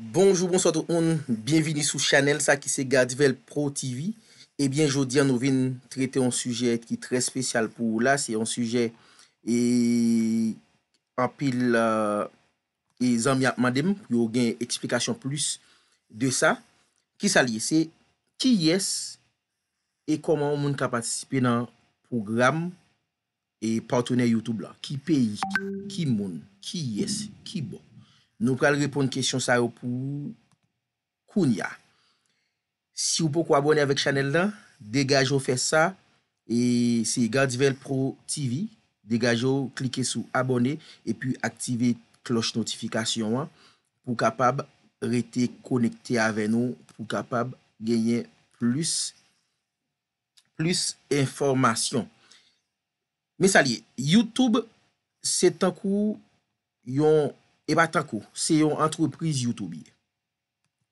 Bonjou, bonsoy do on, bienvini sou chanel sa ki se Gadvel Pro TV Ebyen eh jodi an nou vin trete yon suje ki tre spesyal pou ou la Se yon suje e apil e euh, zanmyat madem Yo gen eksplikasyon plus de sa Ki sa liye, se ki yes e koman ou moun ka patisipe nan program E partener Youtube la, ki peyi, ki moun, ki yes, ki bon Nou pral repon kèsyon sa yo pou Kounia Si ou pou kwa abonè avèk chanel dan Dè gaj ou fè sa E se y gade vel pro TV Dè gaj ou klike sou abonè E pou aktive kloche notifikasyon Pou kapab Retè konekte avè nou Pou kapab genyen plus Plus Informasyon Mè sa li, Youtube Se tankou Yon E ba tankou, se yon entreprise YouTube ye.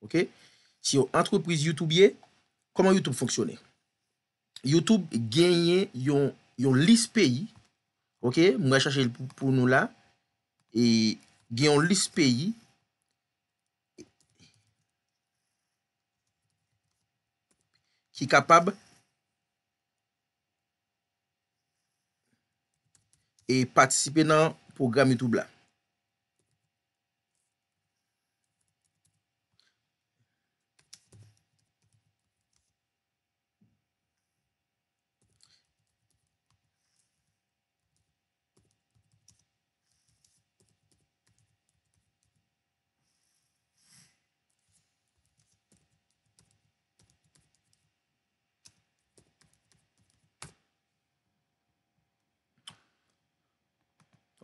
Ok? Se yon entreprise YouTube ye, koman YouTube foksyone? YouTube genye yon list payi. Ok? Mwen chache pou nou la. E genye yon list payi. Ki kapab e patisipe nan program YouTube la.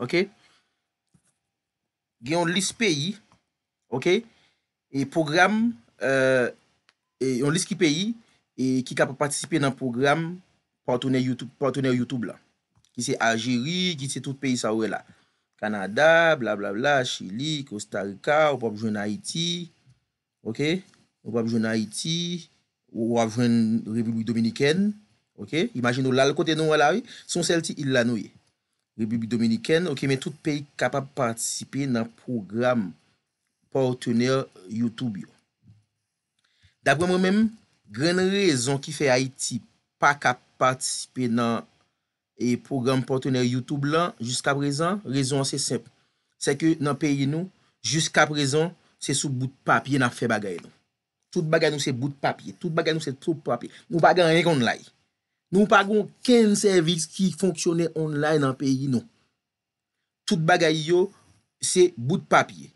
Ok, gen yon lis peyi, ok, e program, euh, e yon lis ki peyi, e ki ka pa patisipe nan program partner YouTube la. Ki se Algeri, ki se tout peyi sa ouwe la. Kanada, blablabla, Chile, Costa Rica, ou pa poujwen Haiti, ok, ou pa poujwen Haiti, ou pa poujwen Revolu Dominikèn, ok. Imagin nou lal kote nou wala ou, son sel ti illa nou ye. Republi Dominiken, ok, men tout pey kapab partisipe nan program partner YouTube yo. Dapre mwen men, gren rezon ki fe Haiti pa kap partisipe nan e program partner YouTube lan, jiska prezon, rezon anse semp, se ke nan pey nou, jiska prezon, se sou bout papye nan fe bagay nou. Tout bagay nou se bout papye, tout bagay nou se tout papye, nou bagay an rekon lai. Nou pa gon ken servis ki fonksyone online nan peyi nou. Tout bagay yo, se bout papye.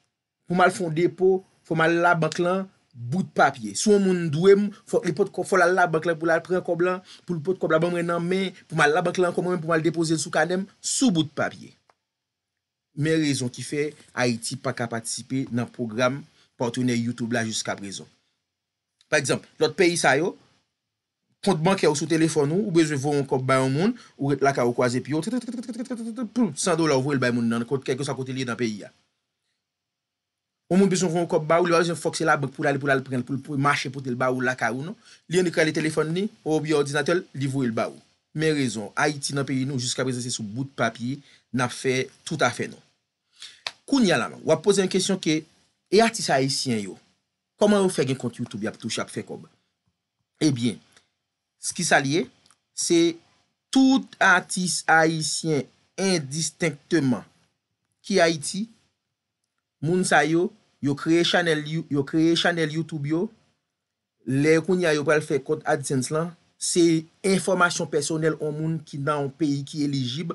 Pou mal fonde po, pou mal la bak lan, bout papye. Sou moun dwe mou, pou la la bak lan pou la pren koblan, pou la pot koblan bon mwen nan men, pou mal la bak lan kon mwen, pou mal depose sou kadem, sou bout papye. Men rezon ki fe, Haiti pa ka patisipe nan program pou atune YouTube la jiska prezon. Par ekzamp, lot peyi sa yo, Kont bankè ou sou telefon nou, ou bezwe voun kòp bayoun moun, ou lakaw kwa zepi yo, tretretretretretretretretretretretretret, pou 100 do la ou voun l bayoun nan, kòp kekè sa kote liye nan peyi ya. Ou moun bezwe voun kòp bayoun, lò a vizyon fokse la pou lalè pou lalè pren, pou lalè pou lalè mâche pou tèl bayoun lakaw nou, liye nè kòp lè telefon ni, ou obi ou ordinatèl, li voun l bayoun. Men rezon, Haiti nan peyi nou, jiska prezese sou bout papi, nan fe tout a fe nou. Koun yalaman, wap pose yon kèsyon ke, e ati Ski sa liye, se tout atis Haitien indistinkteman ki Haiti moun sa yo, yo kreye chanel YouTube yo, le koun ya yo pral fekot adisens lan, se informasyon personel o moun ki nan peyi ki elegib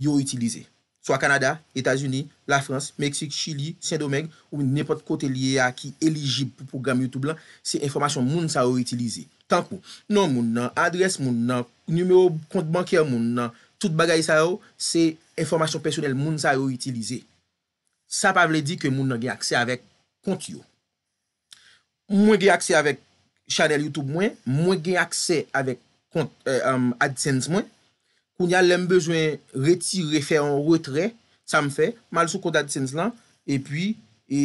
yo utilize. So a Kanada, Etasuni, La Frans, Meksik, Chili, Sien Domeg, ou nipot kote liye a ki eligib pou program YouTube lan, se informasyon moun sa ou itilize. Tan pou, nan moun nan, adres moun nan, numero kont bankye moun nan, tout bagay sa ou, se informasyon personel moun sa ou itilize. Sa pa vle di ke moun nan gen akse avèk kont yo. Mwen gen akse avèk chanel YouTube mwen, mwen gen akse avèk euh, um, AdSense mwen. Koun ya lem bejwen reti, refe, an retre, sa m fe, mal sou kondat sens lan, epi, e,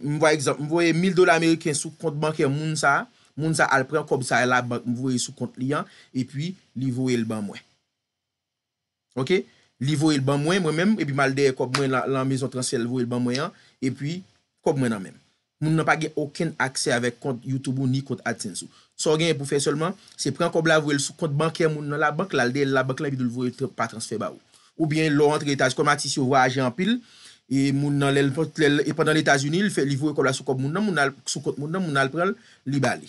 m voye 1000 dola Ameriken sou kont banken moun sa, moun sa alpren, kob sa la bank m voye sou kont liyan, epi, li voye l ban mwen. Ok, li voye l ban mwen mwen menm, epi mal dey kob mwen lan mezon transiyel voye l ban mwen yan, epi, kob mwen nan menm. Moun nan pa gen oken akse avèk kont YouTube ou ni kont AdSense ou. Sò gen pou fè solman, se pren kob la vouèl sou kont bankè moun nan la bank lalde, la bank lalde lou vouèl pa transfer ba ou. Ou bien lò rentre etaj, komatis yo voua aje an pil, e moun nan lèl pot lèl, e pandan l'Etats-Unis, lè fè li vouèl kob la sou kont moun nan, moun nan lèl pral, li balè.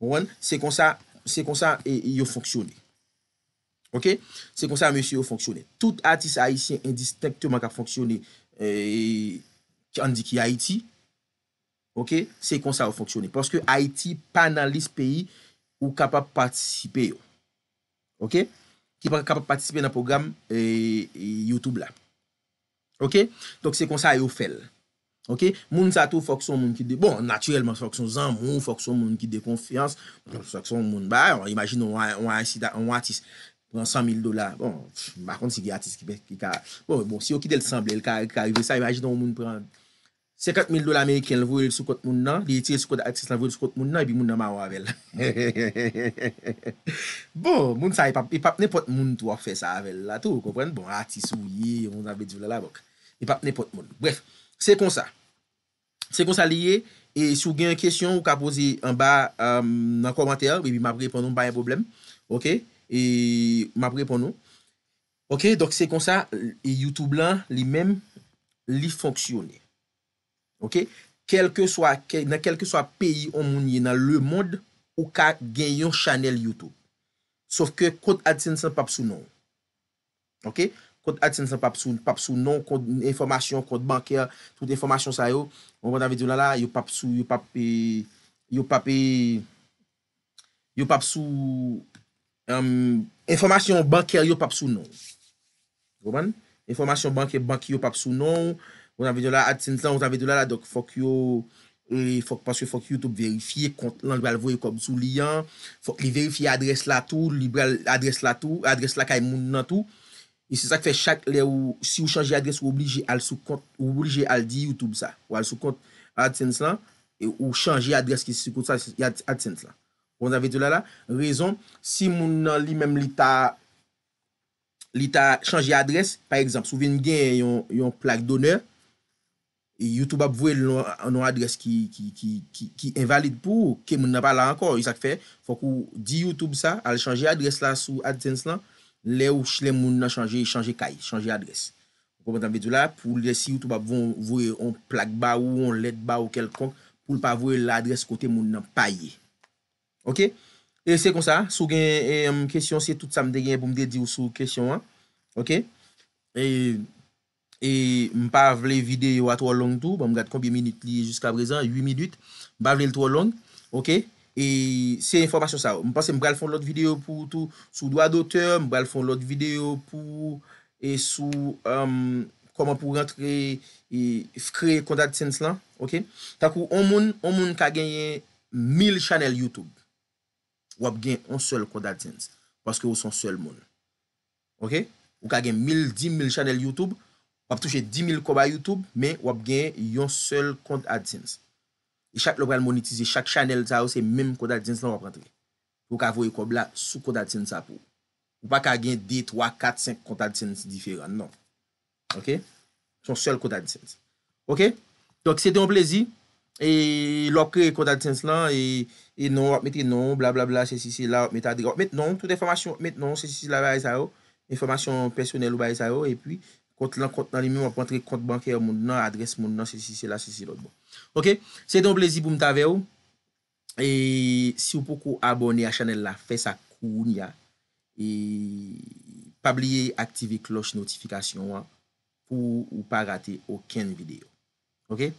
Moun wèn, se konsan, se konsan e, e yo fonksyonè. Ok, se konsan monsi yo fonksyonè. Tout atis Haitien indistinctement ka fonksyonè, ki e, an di ki Haiti, Ok? Se kon sa ou fonksyoni. Poske Haiti pa nan lis peyi ou kapap patisipe yo. Ok? Ki kapap patisipe nan program e, e, YouTube la. Ok? Dok se kon sa yo fel. Moun sa tou fokson moun ki de... Bon, natyrelman fokson zan moun, fokson moun ki de konfians. Fokson moun ba, imajin ou an atis pran 100.000 dola. Ma kont si ge atis ki pek. Bon, bon, si yo ki del samble, el ka arrive sa, imajin ou moun pran... 50.000 dola Ameriken l vwe l soukot moun nan, li iti l soukot de aksis l vwe l soukot moun nan, e bi moun nan ma waw avèl. Bon, moun sa, e pap ne pot moun to a fè sa avèl la, tou, kompren? Bon, a ti sou ye, moun a bedi vle la bok. E pap ne pot moun. Bref, se kon sa. Se kon sa li ye, e sou gen yon kèsyon ou ka pose yon ba nan komantèr, bi bi mabre pon nou mba yon problem. Ok? E mabre pon nou. Ok? Dok se kon sa, YouTube lan li menm li fonksyonè. Ok, kelke swa, na kelke swa peyi omounye nan le mod, ou ka gen yon chanel YouTube. Sof ke kote adsen san pap sou nou. Ok, kote adsen san pap sou nou, kote informasyon, kote banker, tout informasyon sa yo. Ou mwen bon, avid yon lala, yon pap sou, yon pap pe, yon pap pe, yon pap sou, euh, informasyon banker, yon pap sou nou. Gomen, informasyon banker, banki, yon pap sou nou. On avè do la ad sens lan, on avè do la la, dok fòk yo, fòk pask yo fòk YouTube verifiye kont lan, lal vòy kòp sou liyan, fòk li verifiye adres la tou, li bral adres la tou, adres la kaj moun nan tou, e se sa k fè chak le ou, si ou chanje adres ou oblije al sou kont, ou oblije al di YouTube sa, ou al sou kont ad sens lan, e ou chanje adres ki se kout sa, ad sens lan. On avè do la la, rezon, si moun nan li mèm li ta, li ta chanje adres, par exemple, sou ven gen yon plak donèr, YouTube ap vwe nou adres ki invalide pou, ke moun nan pala ankor. Yisak fe, fokou di YouTube sa, al chanje adres la sou AdSense lan, le ou chle moun nan chanje, chanje kaj, chanje adres. Pou mwen dan bedou la, pou lese YouTube ap vwe, on plak ba ou, on let ba ou kelkon, pou l pa vwe l adres kote moun nan paye. Ok? E se kon sa, sou gen yon kresyon se tout samde gen pou mde di ou sou kresyon an. Ok? E... E m pa vle videyo a 3 long tou, ba m gade kombi minute li jiska brezan, 8 minute, m pa vle 3 long, ok, e se informasyon sa, m pase m bral fon lot videyo pou tou, sou doa doter, m bral fon lot videyo pou, e sou, e, koman pou rentre, e, fkre kontat sens la, ok, takou, an moun, an moun ka genye, 1000 chanel Youtube, wap gen, an sol kontat sens, paske ou son sol mon, ok, ou ka gen 1000, 10 000 chanel Youtube, Wap touche 10.000 ko ba YouTube, men wap gen yon sol kont ad sens. E chak lopre an monetize, chak chanel za ou se menm kont ad sens lan wap rentre. Wou ka vou e kob la sou kont ad sens apou. Wou pa ka gen 2, 3, 4, 5 kont ad sens diferan, nan. Ok? Son sol kont ad sens. Ok? Dok se de yon plezi, e lopre kont ad sens lan, e nan wap mette nan, bla bla bla, se si si la wap mette adi. Wap mette nan, tout informasyon wap mette nan, se si si la wap et sa ou, informasyon personel wap et sa ou, e pi... Kont nan, kont nan, li mwen wap rentre kont bankè yo, moun nan, adres moun nan, se si la, se si la, bon. Ok? Se don plezi pou mta ve ou. E si ou poukou abone a chanel la, fes akoun ya. E pabliye aktive kloche notifikasyon wan pou ou pa rate okèn video. Ok?